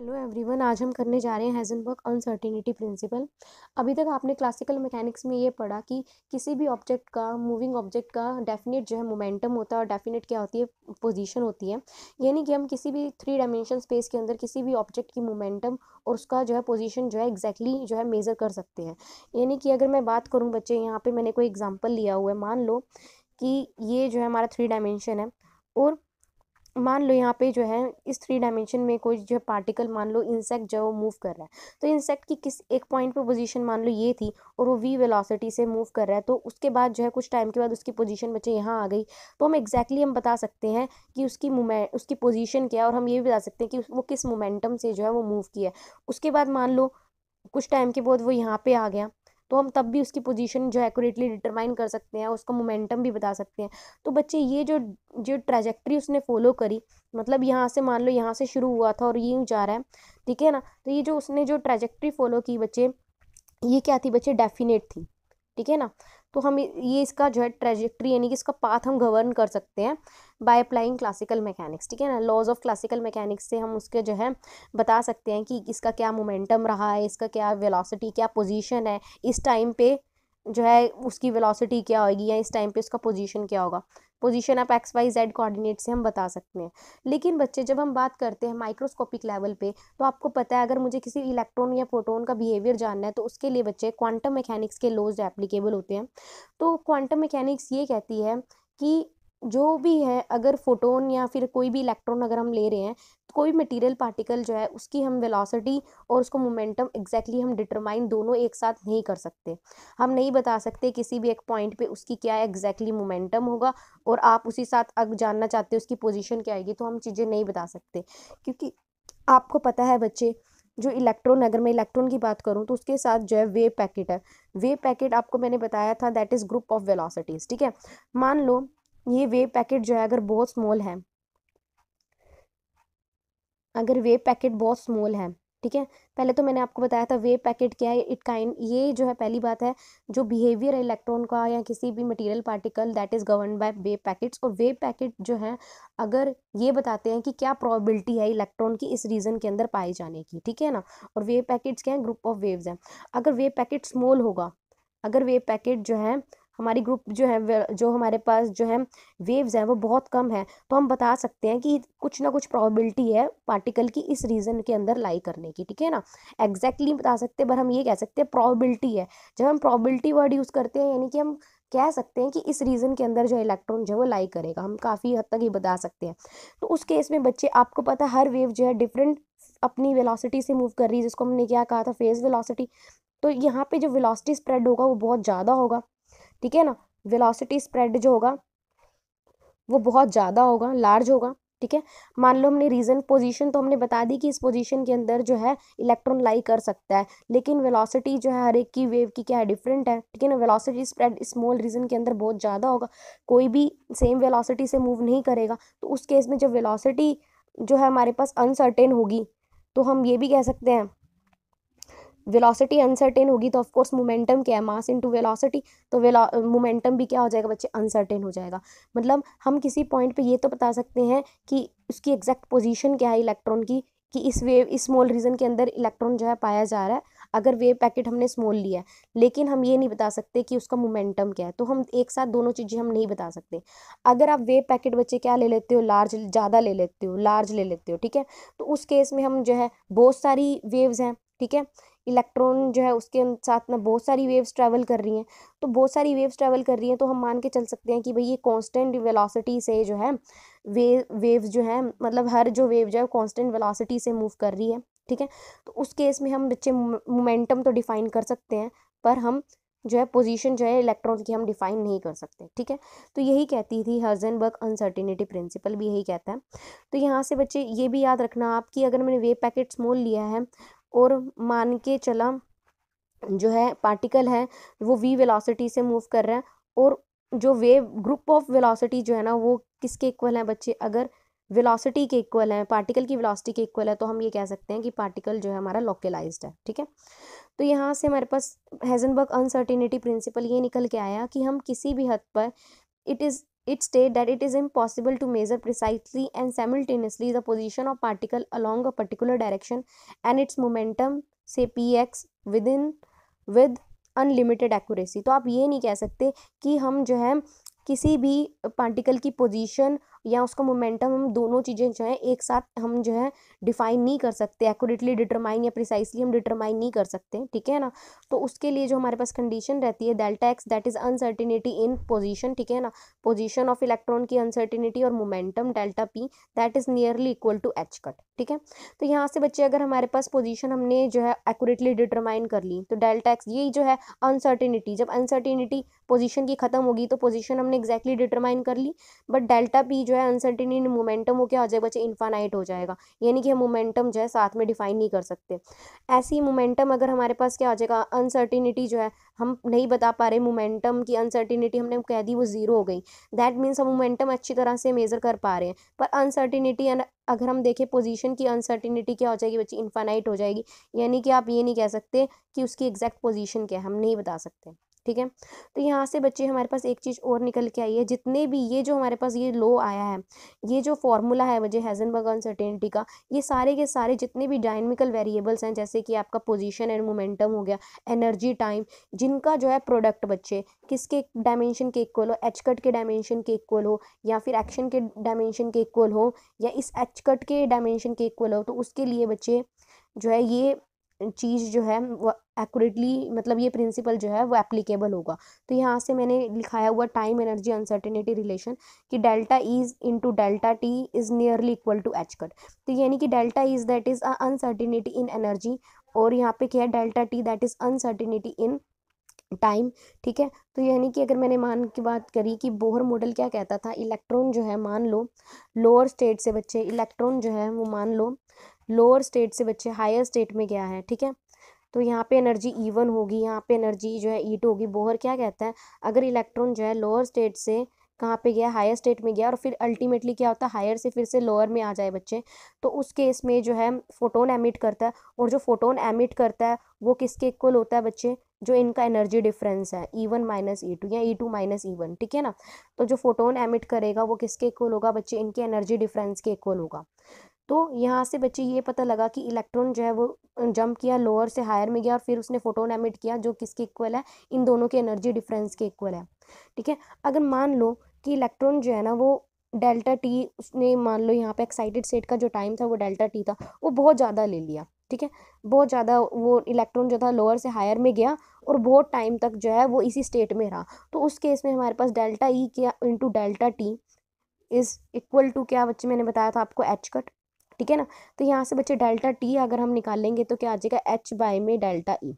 hello everyone आज हम करने जा रहे हैं हेजनबर्ग अनसर्टिनिटी प्रिंसिपल अभी तक आपने क्लासिकल मैकेनिक्स में ये पढ़ा कि किसी भी ऑब्जेक्ट का मूविंग ऑब्जेक्ट का डेफिनेट जो है मोमेंटम होता है और डेफिनेट क्या होती है पोजीशन होती है यानी कि हम किसी भी थ्री डायमेंशन स्पेस के अंदर किसी भी ऑब्जेक्ट की मोमेंटम और उसका जो है पोजिशन जो है एग्जैक्टली exactly जो है मेज़र कर सकते हैं यानी कि अगर मैं बात करूँ बच्चे यहाँ पर मैंने कोई एग्जाम्पल लिया हुआ है मान लो कि ये जो है हमारा थ्री डायमेंशन है और मान लो यहाँ पे जो है इस थ्री डायमेंशन में कोई जो है पार्टिकल मान लो इंसेक्ट जो है वो मूव कर रहा है तो इंसेक्ट की किस एक पॉइंट पे पोजीशन मान लो ये थी और वो वी वेलोसिटी से मूव कर रहा है तो उसके बाद जो है कुछ टाइम के बाद उसकी पोजीशन बच्चे यहाँ आ गई तो हम एग्जैक्टली exactly हम बता सकते हैं कि उसकी मोमेंट उसकी पोजिशन क्या है और हम ये भी बता सकते हैं कि वो किस मोमेंटम से जो है वो मूव किया है उसके बाद मान लो कुछ टाइम के बाद वो यहाँ पर आ गया तो हम तब भी उसकी पोजीशन जो एक्यूरेटली डिटरमाइन कर सकते हैं उसका मोमेंटम भी बता सकते हैं तो बच्चे ये जो जो ट्रैजेक्ट्री उसने फॉलो करी मतलब यहाँ से मान लो यहाँ से शुरू हुआ था और ये जा रहा है ठीक है ना तो ये जो उसने जो ट्रैजेक्ट्री फॉलो की बच्चे ये क्या थी बच्चे डेफिनेट थी ठीक है ना तो हम ये इसका जो है ट्रेजेक्ट्री यानी कि इसका पाथ हम गवर्न कर सकते हैं बाय अप्लाइंग क्लासिकल मैकेनिक्स ठीक है ना लॉज ऑफ क्लासिकल मैकेनिक्स से हम उसके जो है बता सकते हैं कि इसका क्या मोमेंटम रहा है इसका क्या वेलोसिटी क्या पोजीशन है इस टाइम पे जो है उसकी वेलोसिटी क्या होगी या इस टाइम पे उसका पोजीशन क्या होगा पोजीशन आप एक्स वाई जेड कोऑर्डिनेट से हम बता सकते हैं लेकिन बच्चे जब हम बात करते हैं माइक्रोस्कोपिक लेवल पे तो आपको पता है अगर मुझे किसी इलेक्ट्रॉन या प्रोटोन का बिहेवियर जानना है तो उसके लिए बच्चे क्वांटम मैकेनिक्स के लॉज एप्लीकेबल होते हैं तो क्वांटम मैकेनिक्स ये कहती है कि जो भी है अगर फोटोन या फिर कोई भी इलेक्ट्रॉन अगर हम ले रहे हैं तो कोई मटेरियल पार्टिकल जो है उसकी हम वेलोसिटी और उसको मोमेंटम एग्जैक्टली हम डिटरमाइन दोनों एक साथ नहीं कर सकते हम नहीं बता सकते किसी भी एक पॉइंट पे उसकी क्या एग्जैक्टली मोमेंटम होगा और आप उसी साथ अगर जानना चाहते हो उसकी पोजिशन क्या आएगी तो हम चीज़ें नहीं बता सकते क्योंकि आपको पता है बच्चे जो इलेक्ट्रॉन अगर मैं इलेक्ट्रॉन की बात करूँ तो उसके साथ जो है वेव पैकेट है वेव पैकेट आपको मैंने बताया था that is group of velocities ठीक है मान लो ये वेव पैकेट जो है अगर बहुत स्मॉल है अगर वेब पैकेट बहुत स्मॉल है ठीक है पहले तो मैंने आपको बताया था वेव पैकेट क्या है इट काइंड ये जो है पहली बात है जो बिहेवियर है इलेक्ट्रॉन का या किसी भी material particle that is govern by wave packets और वेब पैकेट जो है अगर ये बताते हैं कि क्या प्रोबेबिलिटी है इलेक्ट्रॉन की इस रीजन के अंदर पाए जाने की ठीक है ना और वेब पैकेट्स क्या हैं ग्रुप ऑफ वेव्स हैं अगर वेब पैकेट स्मॉल होगा अगर वेब पैकेट जो है हमारी ग्रुप जो है जो हमारे पास जो है वेव्स हैं वो बहुत कम है तो हम बता सकते हैं कि कुछ ना कुछ प्रॉबिलिटी है पार्टिकल की इस रीजन के अंदर लाई करने की ठीक है ना एग्जैक्टली exactly बता सकते हैं पर हम ये कह सकते हैं प्रॉबिलिटी है जब हम प्रॉबिलिटी वर्ड यूज़ करते हैं यानी कि हम कह सकते हैं कि इस रीजन के अंदर जो इलेक्ट्रॉन जो है वो लाई करेगा हम काफ़ी हद तक ये बता सकते हैं तो उस केस में बच्चे आपको पता है हर वेव जो है डिफरेंट अपनी वेलोसिटी से मूव कर रही है जिसको हमने क्या कहा था फेज वेलोसिटी तो यहाँ पे जो वेलोसिटी स्प्रेड होगा वो बहुत ज़्यादा होगा ठीक है ना वेलोसिटी स्प्रेड जो होगा वो बहुत ज़्यादा होगा लार्ज होगा ठीक है मान लो हमने रीजन पोजीशन तो हमने बता दी कि इस पोजीशन के अंदर जो है इलेक्ट्रॉन लाई कर सकता है लेकिन वेलोसिटी जो है हर एक की वेव की क्या है डिफरेंट है ठीक है ना वेलोसिटी स्प्रेड स्मॉल रीजन के अंदर बहुत ज़्यादा होगा कोई भी सेम वेलोसिटी से मूव नहीं करेगा तो उस केस में जब वेलोसिटी जो है हमारे पास अनसर्टेन होगी तो हम ये भी कह सकते हैं वेलोसिटी अनसर्टेन होगी तो ऑफकोर्स मोमेंटम क्या है मास इनटू वेलोसिटी तो मोमेंटम भी क्या हो जाएगा बच्चे अनसर्टेन हो जाएगा मतलब हम किसी पॉइंट पे ये तो बता सकते हैं कि उसकी एग्जैक्ट पोजीशन क्या है इलेक्ट्रॉन की कि इस वेव इस स्मॉल रीजन के अंदर इलेक्ट्रॉन जो है पाया जा रहा है अगर वेव पैकेट हमने स्मॉल लिया है लेकिन हम ये नहीं बता सकते कि उसका मोमेंटम क्या है तो हम एक साथ दोनों चीज़ें हम नहीं बता सकते अगर आप वेव पैकेट बच्चे क्या ले लेते हो लार्ज ज़्यादा ले लेते हो लार्ज ले लेते हो ठीक है तो उस केस में हम जो है बहुत सारी वेव्स हैं ठीक है इलेक्ट्रॉन जो है उसके साथ में बहुत सारी वेव्स ट्रैवल कर रही हैं तो बहुत सारी वेव्स ट्रैवल कर रही हैं तो हम मान के चल सकते हैं कि भाई ये कांस्टेंट वेलोसिटी से जो है वे वेव्स जो है मतलब हर जो वेव जो है कांस्टेंट वेलोसिटी से मूव कर रही है ठीक है तो उस केस में हम बच्चे मोमेंटम तो डिफाइन कर सकते हैं पर हम जो है पोजीशन जो है इलेक्ट्रॉन की हम डिफाइन नहीं कर सकते ठीक है तो यही कहती थी हर्जनबर्ग अनसर्टिनिटी प्रिंसिपल भी यही कहता है तो यहाँ से बच्चे ये भी याद रखना आप कि अगर मैंने वेव पैकेट स्मॉल लिया है और मान के चला जो है पार्टिकल है वो वी वेलोसिटी से मूव कर रहा है और जो वेव ग्रुप ऑफ वेलोसिटी जो है ना वो किसके इक्वल है बच्चे अगर वेलोसिटी के इक्वल है पार्टिकल की वेलोसिटी के इक्वल है तो हम ये कह सकते हैं कि पार्टिकल जो है हमारा लोकलाइज्ड है ठीक है तो यहाँ से हमारे पास हैजनबर्ग अनसर्टिनिटी प्रिंसिपल ये निकल के आया कि हम किसी भी हद पर it is It state that it is impossible to measure precisely and simultaneously the position of particle along a particular direction and its momentum say px within with unlimited accuracy तो आप ये नहीं कह सकते कि हम जो है किसी भी पार्टिकल की पोजीशन या उसका मोमेंटम हम दोनों चीज़ें जो है एक साथ हम जो है डिफाइन नहीं कर सकते एक्यूरेटली डिटरमाइन या प्रिसाइसली हम डिटरमाइन नहीं कर सकते ठीक है ना तो उसके लिए जो हमारे पास कंडीशन रहती है delta X that is uncertainty in position ठीक है ना पोजिशन ऑफ इलेक्ट्रॉन की अनसर्टिनिटी और momentum delta P that is nearly equal to H cut ठीक है तो यहाँ से बच्चे अगर हमारे पास पोजिशन हमने जो है एक्यूरेटली डिटरमाइन कर ली तो डेल्टा एक्स यही जो है अनसर्टिनिटी जब अनसर्टिनिटी पोजिशन की ख़त्म होगी तो पोजिशन हमने एक्जैक्टली exactly डिटरमाइन कर ली बट डेल्टा पी जो है अनसर्टिन इन मोमेंटम वो क्या हो जाएगा बच्चे इन्फानाइट हो जाएगा यानी कि हम मोमेंटम जो है साथ में डिफाइन नहीं कर सकते ऐसी मोमेंटम अगर हमारे पास क्या हो जाएगा अनसर्टिनिटी जो है हम नहीं बता पा रहे मोमेंटम की अनसर्टिनिटी हमने कह दी वो ज़ीरो हो गई दैट मीन्स हम मोमेंटम अच्छी तरह से मेज़र कर पा रहे हैं पर अनसर्टिनिटी अगर हम देखें पोजीशन की अनसर्टिनिटी क्या हो जाएगी बच्ची इन्फानाइट हो जाएगी यानी कि आप ये नहीं कह सकते कि उसकी एग्जैक्ट पोजीशन क्या है हम नहीं बता सकते ठीक है तो यहाँ से बच्चे हमारे पास एक चीज़ और निकल के आई है जितने भी ये जो हमारे पास ये लो आया है ये जो फॉर्मूला है मुझे हैजनबर्ग अनसर्टेनिटी का ये सारे के सारे जितने भी डायनमिकल वेरिएबल्स हैं जैसे कि आपका पोजिशन एंड मोमेंटम हो गया एनर्जी टाइम जिनका जो है प्रोडक्ट बच्चे किसके डायमेंशन के इक्वल हो एच कट के डायमेंशन के इक्वल हो या फिर एक्शन के डायमेंशन के इक्वल हो या इस एच कट के डायमेंशन के इक्वल हो तो उसके लिए बच्चे जो है ये चीज़ जो है वो एक्यूरेटली मतलब ये प्रिंसिपल जो है वो एप्लीकेबल होगा तो यहाँ से मैंने लिखाया हुआ टाइम एनर्जी अनसर्टेनिटी रिलेशन कि delta E into delta T is nearly equal to H cut तो यानी कि delta E that is uncertainty in energy और यहाँ पे क्या है delta T that is uncertainty in time ठीक है तो यानी कि अगर मैंने मान की बात करी कि बोहर मॉडल क्या कहता था इलेक्ट्रॉन जो है मान लो लोअर स्टेट से बच्चे इलेक्ट्रॉन जो है वो मान लो लोअर स्टेट से बच्चे हायर स्टेट में गया है ठीक है तो यहाँ पे एनर्जी ईवन e होगी यहाँ पे एनर्जी जो है ईट e होगी बोहर क्या कहता है अगर इलेक्ट्रॉन जो है लोअर स्टेट से कहाँ पे गया हायर स्टेट में गया और फिर अल्टीमेटली क्या होता है हायर से फिर से लोअर में आ जाए बच्चे तो उस केस में जो है फोटोन एमिट करता है और जो फोटोन एमिट करता है वो किसके इक्वल होता है बच्चे जो इनका एनर्जी डिफरेंस है E one minus E two या E two minus E one ठीक है ना तो जो फोटोन एमिट करेगा वो किसके इक्वल होगा बच्चे इनके एनर्जी डिफरेंस के इक्वल होगा तो यहाँ से बच्चे ये पता लगा कि इलेक्ट्रॉन जो है वो जंप किया लोअर से हायर में गया और फिर उसने फोटोन एमिट किया जो किसके इक्वल है इन दोनों के एनर्जी डिफरेंस के इक्वल है ठीक है अगर मान लो कि इलेक्ट्रॉन जो है ना वो डेल्टा टी उसने मान लो यहाँ पे एक्साइटेड स्टेट का जो टाइम था वो डेल्टा टी था वो बहुत ज़्यादा ले लिया ठीक है बहुत ज़्यादा वो इलेक्ट्रॉन जो था लोअर से हायर में गया और बहुत टाइम तक जो है वो इसी स्टेट में रहा तो उस केस में हमारे पास डेल्टा ई e क्या into delta T is equal to क्या बच्चे मैंने बताया था आपको एच कट ठीक है ना तो यहाँ से बच्चे डेल्टा टी अगर हम निकालेंगे तो क्या आ जाएगा एच बाय में डेल्टा ई e,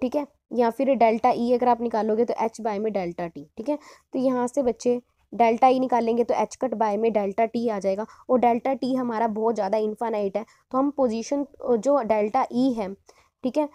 ठीक है या फिर डेल्टा ई e अगर आप निकालोगे तो एच बाय में डेल्टा टी ठीक है तो यहाँ से बच्चे डेल्टा ई e निकालेंगे तो एच कट बाय में डेल्टा टी आ जाएगा और डेल्टा टी हमारा बहुत ज़्यादा इन्फानाइट है तो हम पोजिशन जो डेल्टा ई है ठीक है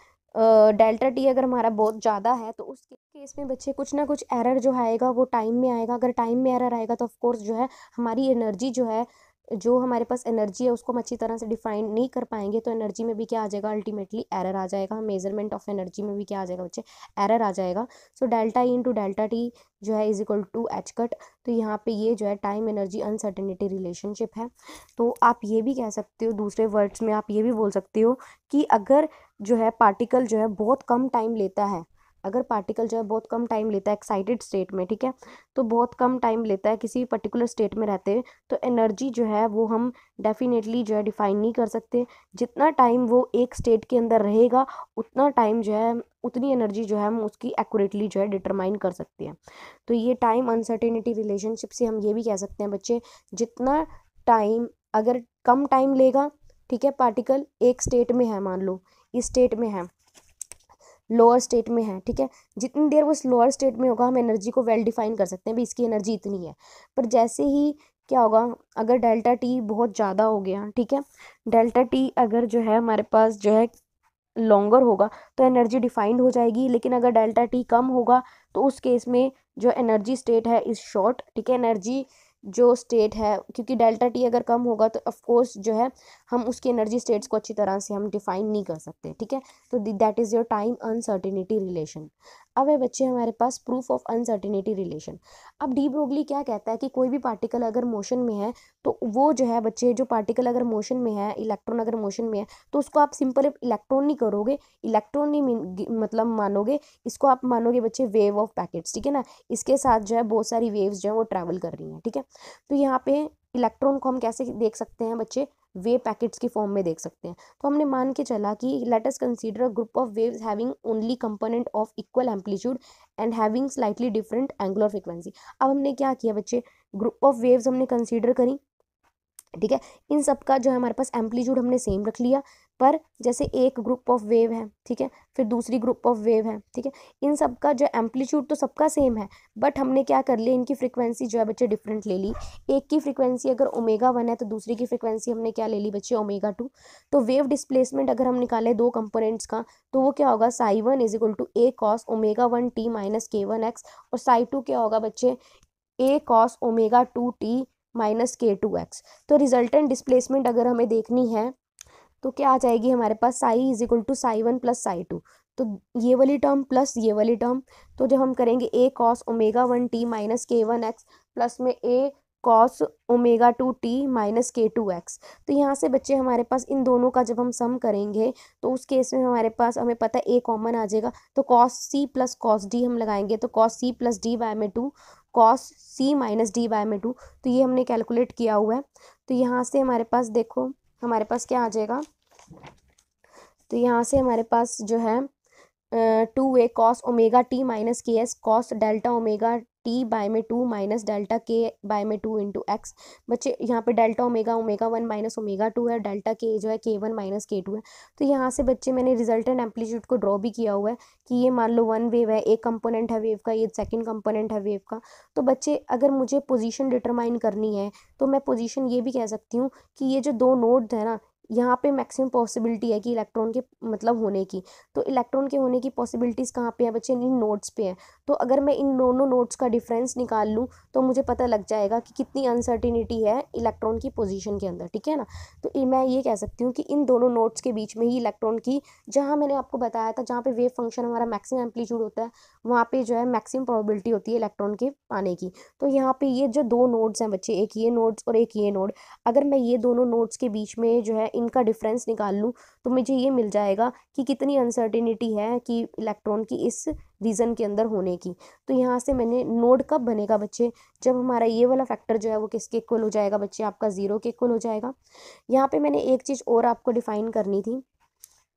डेल्टा टी अगर हमारा बहुत ज़्यादा है तो उस केस में बच्चे कुछ ना कुछ एरर जो आएगा वो टाइम में आएगा अगर टाइम में एरर आएगा तो ऑफकोर्स जो है हमारी एनर्जी जो है जो हमारे पास एनर्जी है उसको हम अच्छी तरह से डिफाइन नहीं कर पाएंगे तो एनर्जी में भी क्या आ जाएगा अल्टीमेटली एरर आ जाएगा मेजरमेंट ऑफ एनर्जी में भी क्या आ जाएगा बच्चे एरर आ जाएगा so delta E into delta T जो है is equal to H cut तो यहाँ पे ये जो है टाइम एनर्जी अनसर्टेनिटी रिलेशनशिप है तो आप ये भी कह सकते हो दूसरे वर्ड्स में आप ये भी बोल सकते हो कि अगर जो है पार्टिकल जो है बहुत कम टाइम लेता है अगर पार्टिकल जो है बहुत कम टाइम लेता है एक्साइटेड स्टेट में ठीक है तो बहुत कम टाइम लेता है किसी पर्टिकुलर स्टेट में रहते हुए तो एनर्जी जो है वो हम डेफिनेटली जो है डिफाइन नहीं कर सकते जितना टाइम वो एक स्टेट के अंदर रहेगा उतना टाइम जो है उतनी एनर्जी जो है हम उसकी एक्यूरेटली जो है डिटरमाइन कर सकते हैं तो ये टाइम अनसर्टेनिटी रिलेशनशिप से हम ये भी कह सकते हैं बच्चे जितना टाइम अगर कम टाइम लेगा ठीक है पार्टिकल एक स्टेट में है मान लो इस स्टेट में है लोअर स्टेट में है ठीक है जितनी देर वो इस लोअर स्टेट में होगा हम एनर्जी को वेल डिफाइन कर सकते हैं भी इसकी एनर्जी इतनी है पर जैसे ही क्या होगा अगर डेल्टा टी बहुत ज़्यादा हो गया ठीक है डेल्टा टी अगर जो है हमारे पास जो है लॉन्गर होगा तो एनर्जी डिफाइंड हो जाएगी लेकिन अगर डेल्टा टी कम होगा तो उस केस में जो एनर्जी स्टेट है इज़ शॉर्ट ठीक है एनर्जी जो स्टेट है क्योंकि डेल्टा टी अगर कम होगा तो ऑफकोर्स जो है हम उसकी एनर्जी स्टेट्स को अच्छी तरह से हम डिफाइन नहीं कर सकते ठीक है तो that is your time uncertainty relation अब है बच्चे हमारे पास प्रूफ ऑफ अनसर्टिनिटी रिलेशन अब डी ब्रोगली क्या कहता है कि कोई भी पार्टिकल अगर मोशन में है तो वो जो है बच्चे जो पार्टिकल अगर मोशन में है इलेक्ट्रॉन अगर मोशन में है तो उसको आप सिंपल इलेक्ट्रॉन नहीं करोगे इलेक्ट्रॉन नहीं मतलब मानोगे इसको आप मानोगे बच्चे वेव ऑफ पैकेट्स ठीक है ना इसके साथ जो है बहुत सारी वेव्स जो है वो ट्रैवल कर रही हैं ठीक है तो यहाँ पे इलेक्ट्रॉन को हम कैसे देख सकते हैं बच्चे वेव पैकेट्स की फॉर्म में देख सकते हैं तो हमने मान के चला कि let us consider a group of waves having only component of equal amplitude and having slightly different angular frequency अब हमने क्या किया बच्चे ग्रुप ऑफ वेव्स हमने कंसीडर करी ठीक है इन सब का जो है हमारे पास एम्पलीट्यूड हमने सेम रख लिया पर जैसे एक ग्रुप ऑफ वेव है ठीक है फिर दूसरी ग्रुप ऑफ वेव है ठीक है इन सब का जो एम्पलीट्यूड तो सबका सेम है बट हमने क्या कर लिया इनकी फ्रिक्वेंसी जो है बच्चे डिफरेंट ले ली एक की फ्रिक्वेंसी अगर ओमेगा वन है तो दूसरी की फ्रिक्वेंसी हमने क्या ले ली बच्चे ओमेगा टू तो वेव डिस्प्लेसमेंट अगर हम निकाले दो कंपोनेंट्स का तो वो क्या होगा psi one is equal to A cos omega one T minus K one X और साई टू क्या होगा बच्चे A cos omega two T minus K two X तो रिजल्टेंट डिस्प्लेसमेंट अगर हमें देखनी है तो क्या आ जाएगी हमारे पास psi is equal to psi one plus psi two तो ये वाली टर्म प्लस ये वाली टर्म तो जब हम करेंगे A cos omega one T minus K one X plus में A cos omega two T minus K two X तो यहाँ से बच्चे हमारे पास इन दोनों का जब हम सम करेंगे तो उस केस में हमारे पास हमें पता है ए कॉमन आ जाएगा तो cos C plus cos D हम लगाएंगे तो cos C plus D by में two cos C minus D by में टू तो ये हमने कैलकुलेट किया हुआ है तो यहाँ से हमारे पास देखो हमारे पास क्या आ जाएगा तो यहाँ से हमारे पास जो है two A cos omega T minus K S cos delta omega T by में टू माइनस डेल्टा के बाय में टू इंटू एक्स बच्चे यहाँ पे delta omega omega one minus omega two है डेल्टा के जो है के वन माइनस के टू है तो यहाँ से बच्चे मैंने रिजल्टेंट एम्पलीट्यूड को ड्रॉ भी किया हुआ है कि ये मान लो वन वेव है एक कंपोनेंट है वेव का ये सेकंड कंपोनेंट है वेव का तो बच्चे अगर मुझे पोजिशन डिटरमाइन करनी है तो मैं पोजिशन ये भी कह सकती हूँ कि ये जो दो नोड है ना यहाँ पे मैक्सिमम पॉसिबिलिटी है कि इलेक्ट्रॉन के मतलब होने की तो इलेक्ट्रॉन के होने की पॉसिबिलिटीज़ कहाँ पे है बच्चे इन नोट्स पे है तो अगर मैं इन दोनों नोट्स का डिफरेंस निकाल लूँ तो मुझे पता लग जाएगा कि कितनी अनसर्टिनिटी है इलेक्ट्रॉन की पोजिशन के अंदर ठीक है ना तो मैं ये कह सकती हूँ कि इन दोनों नोट्स के बीच में ही इलेक्ट्रॉन की जहाँ मैंने आपको बताया था जहाँ पर वेव फंक्शन हमारा मैक्सिमम एम्पलीट्यूड होता है वहाँ पर जो है मैक्सिमम प्रॉबिलिटी होती है इलेक्ट्रॉन के पाने की तो यहाँ पर ये जो दो नोट्स हैं बच्चे एक ये नोट्स और एक ये नोट अगर मैं ये दोनों नोट्स के बीच में जो है इनका डिफरेंस निकाल लूँ तो मुझे ये मिल जाएगा कि कितनी अनसर्टिनिटी है कि इलेक्ट्रॉन की इस रीज़न के अंदर होने की तो यहाँ से मैंने नोड कब बनेगा बच्चे जब हमारा ये वाला फैक्टर जो है वो किसके इक्वल हो जाएगा बच्चे आपका ज़ीरो के इक्वल हो जाएगा यहाँ पे मैंने एक चीज़ और आपको डिफ़ाइन करनी थी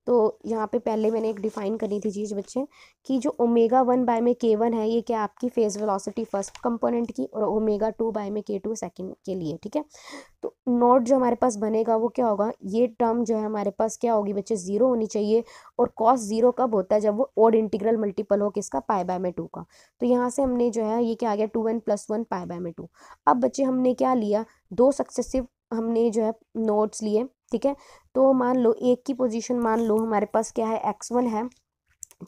तो यहाँ पे पहले मैंने एक डिफ़ाइन करनी थी चीज़ बच्चे कि जो ओमेगा वन बाय में के वन है ये क्या आपकी फेज़ वेलोसिटी फर्स्ट कंपोनेंट की और ओमेगा टू बाय में के टू सेकेंड के लिए ठीक है तो नोट जो हमारे पास बनेगा वो क्या होगा ये टर्म जो है हमारे पास क्या होगी बच्चे ज़ीरो होनी चाहिए और कॉस ज़ीरो कब होता है जब वो ओड इंटीग्रल मल्टीपल हो किसका पाए बाय में टू का तो यहाँ से हमने जो है ये क्या आ गया two one plus one pi by में टू अब बच्चे हमने क्या लिया दो सक्सेसिव हमने जो है नोट्स लिए ठीक है तो मान लो एक की पोजीशन मान लो हमारे पास क्या है एक्स वन है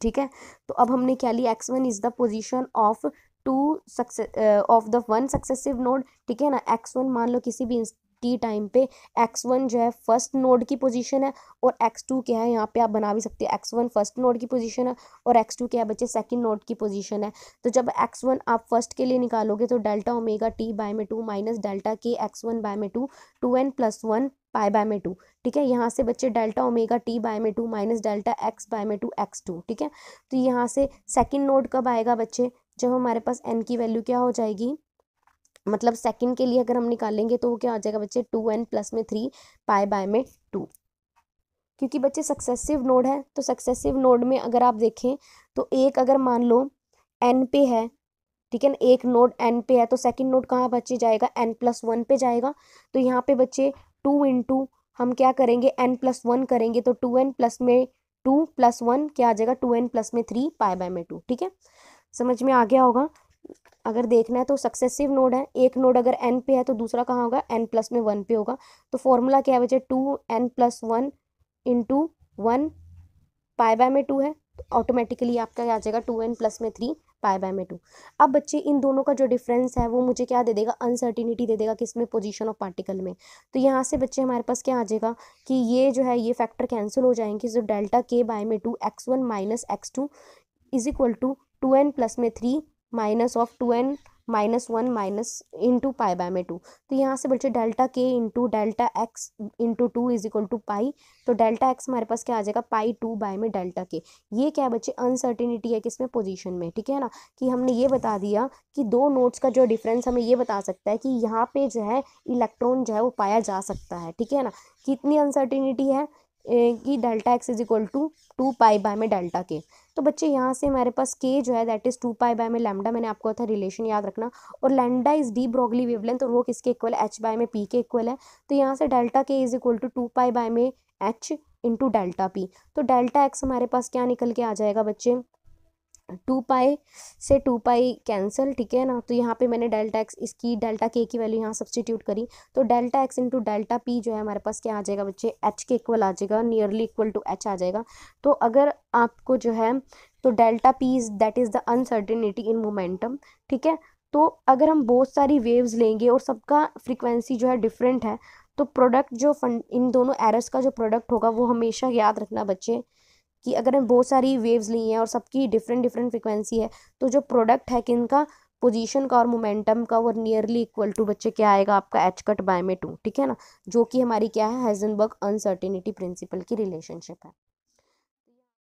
ठीक है तो अब हमने क्या लिया X one is the position of two successive of the one successive node ठीक है ना एक्स वन मान लो किसी भी टी टाइम पे एक्स वन जो है फर्स्ट नोड की पोजीशन है और एक्स टू क्या है यहाँ पे आप बना भी सकते हैं एक्स वन फर्स्ट नोड की पोजीशन है और एक्स टू क्या है बच्चे सेकंड नोड की पोजीशन है तो जब एक्स वन आप फर्स्ट के लिए निकालोगे तो डेल्टा ओमेगा टी बाय में two minus delta K X one by में two two N plus one pi by में टू ठीक है यहाँ से बच्चे डेल्टा ओमेगा टी बाय में two minus delta X by में टू एक्स टू ठीक है तो यहाँ से सेकेंड नोड कब आएगा बच्चे जब हमारे पास एन की वैल्यू क्या हो जाएगी मतलब सेकंड के लिए अगर हम निकालेंगे तो वो क्या हो जाएगा बच्चे टू एन प्लस में थ्री पाई बाय में टू क्योंकि बच्चे सक्सेसिव नोड है तो सक्सेसिव नोड में अगर आप देखें तो एक अगर मान लो एन पे है ठीक है ना एक नोड एन पे है तो सेकंड नोड कहाँ बच्चे जाएगा एन प्लस वन पे जाएगा तो यहाँ पे बच्चे टू इंटू हम क्या करेंगे एन प्लस वन करेंगे तो टू एन प्लस में टू प्लस वन क्या आ जाएगा टू एन प्लस में थ्री पाई बाय में टू ठीक है समझ में आ गया होगा अगर देखना है तो सक्सेसिव नोड है एक नोड अगर एन पे है तो दूसरा कहाँ होगा एन प्लस में वन पे होगा तो फॉर्मूला क्या है बचे two N plus one into one pi by में टू है ऑटोमेटिकली आपका क्या आ जाएगा टू एन प्लस में थ्री पाई बाय में टू अब बच्चे इन दोनों का जो डिफरेंस है वो मुझे क्या दे देगा अनसर्टिनिटी दे देगा किस में पोजिशन ऑफ पार्टिकल में तो यहाँ से बच्चे हमारे पास क्या आ जाएगा कि ये जो है ये फैक्टर कैंसिल हो जाएंगे जो डेल्टा के बाय में two x one minus x two is equal to two N plus में three minus of two n minus one minus into pi by में टू तो यहाँ से बच्चे delta k into delta x into two is equal to pi तो delta x हमारे पास क्या आ जाएगा पाई टू बाय में डेल्टा के ये क्या है बच्चे अनसर्टिनिटी है किसमें पोजीशन में ठीक है ना कि हमने ये बता दिया कि दो नोट्स का जो डिफरेंस हमें ये बता सकता है कि यहाँ पे जो है इलेक्ट्रॉन जो है वो पाया जा सकता है ठीक है ना कितनी अनसर्टिनिटी है कि delta x is equal to two pi by में डेल्टा के तो बच्चे यहाँ से हमारे पास के जो है that is two pi by में लैमडा मैंने आपको था रिलेशन याद रखना और lambda is de Broglie wavelength और वो किसके इक्वल है एच बाय में पी के इक्वल है तो यहाँ से delta k is equal to two pi by में एच इंटू डेल्टा पी तो डेल्टा एक्स हमारे पास क्या निकल के आ जाएगा बच्चे टू पाई से टू पाई कैंसिल ठीक है ना तो यहाँ पे मैंने डेल्टा एक्स इसकी डेल्टा के की वैल्यू यहाँ सब्सटीट्यूट करी तो delta x into delta p जो है हमारे पास क्या आ जाएगा बच्चे एच के इक्वल आ जाएगा नियरली इक्वल टू एच आ जाएगा तो अगर आपको जो है तो delta p is that is the uncertainty in momentum ठीक है तो अगर हम बहुत सारी वेव्स लेंगे और सबका फ्रिक्वेंसी जो है डिफरेंट है तो प्रोडक्ट जो फंड इन दोनों एरर्स का जो प्रोडक्ट होगा वो हमेशा याद रखना बच्चे कि अगर हम बहुत सारी वेव्स ली हैं और सबकी डिफरेंट डिफरेंट फ्रिक्वेंसी है तो जो प्रोडक्ट है कि इनका पोजीशन का और मोमेंटम का वो नियरली इक्वल टू बच्चे क्या आएगा आपका एच कट बाय में टू ठीक है ना जो कि हमारी क्या है हेजनबर्ग अनसर्टिनिटी प्रिंसिपल की रिलेशनशिप है